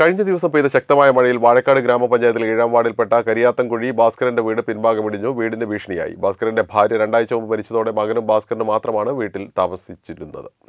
കഴിഞ്ഞ ദിവസം പെയ്ത ശക്തമായ മഴയിൽ വാഴക്കാട് ഗ്രാമപഞ്ചായത്തിലെ ഏഴാം വാർഡിൽപ്പെട്ട കരിയാത്തൻകുഴി ഭാസ്കരന്റെ വീട് പിൻഭാഗം ഇടിഞ്ഞു വീടിന് ഭീഷണിയായി ഭാസ്കരന്റെ ഭാര്യ രണ്ടാഴ്ച മുമ്പ് മരിച്ചതോടെ മകനും ഭാസ്കരനും മാത്രമാണ് വീട്ടിൽ താമസിച്ചിരുന്നത്